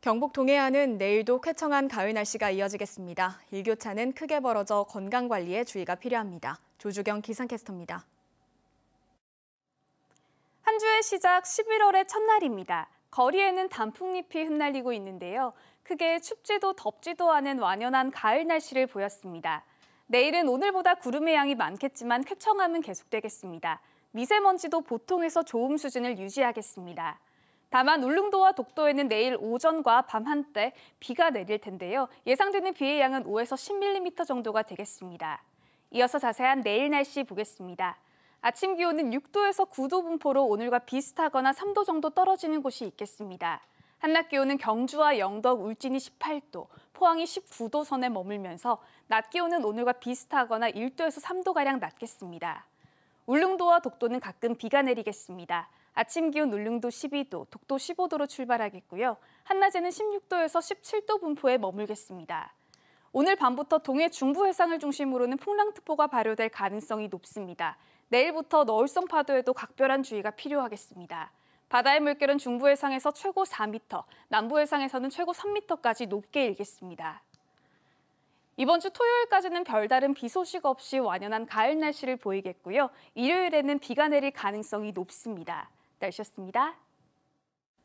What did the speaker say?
경북 동해안은 내일도 쾌청한 가을 날씨가 이어지겠습니다. 일교차는 크게 벌어져 건강관리에 주의가 필요합니다. 조주경 기상캐스터입니다. 한 주의 시작 11월의 첫날입니다. 거리에는 단풍잎이 흩날리고 있는데요. 크게 춥지도 덥지도 않은 완연한 가을 날씨를 보였습니다. 내일은 오늘보다 구름의 양이 많겠지만 쾌청함은 계속되겠습니다. 미세먼지도 보통에서 좋음 수준을 유지하겠습니다. 다만 울릉도와 독도에는 내일 오전과 밤 한때 비가 내릴 텐데요. 예상되는 비의 양은 5에서 10mm 정도가 되겠습니다. 이어서 자세한 내일 날씨 보겠습니다. 아침 기온은 6도에서 9도 분포로 오늘과 비슷하거나 3도 정도 떨어지는 곳이 있겠습니다. 한낮 기온은 경주와 영덕, 울진이 18도, 포항이 19도 선에 머물면서 낮 기온은 오늘과 비슷하거나 1도에서 3도가량 낮겠습니다. 울릉도와 독도는 가끔 비가 내리겠습니다. 아침 기온 울릉도 12도, 독도 15도로 출발하겠고요. 한낮에는 16도에서 17도 분포에 머물겠습니다. 오늘 밤부터 동해 중부 해상을 중심으로는 풍랑특보가 발효될 가능성이 높습니다. 내일부터 너울성 파도에도 각별한 주의가 필요하겠습니다. 바다의 물결은 중부 해상에서 최고 4m, 남부 해상에서는 최고 3m까지 높게 일겠습니다. 이번 주 토요일까지는 별다른 비 소식 없이 완연한 가을 날씨를 보이겠고요. 일요일에는 비가 내릴 가능성이 높습니다. 날씨였습니다.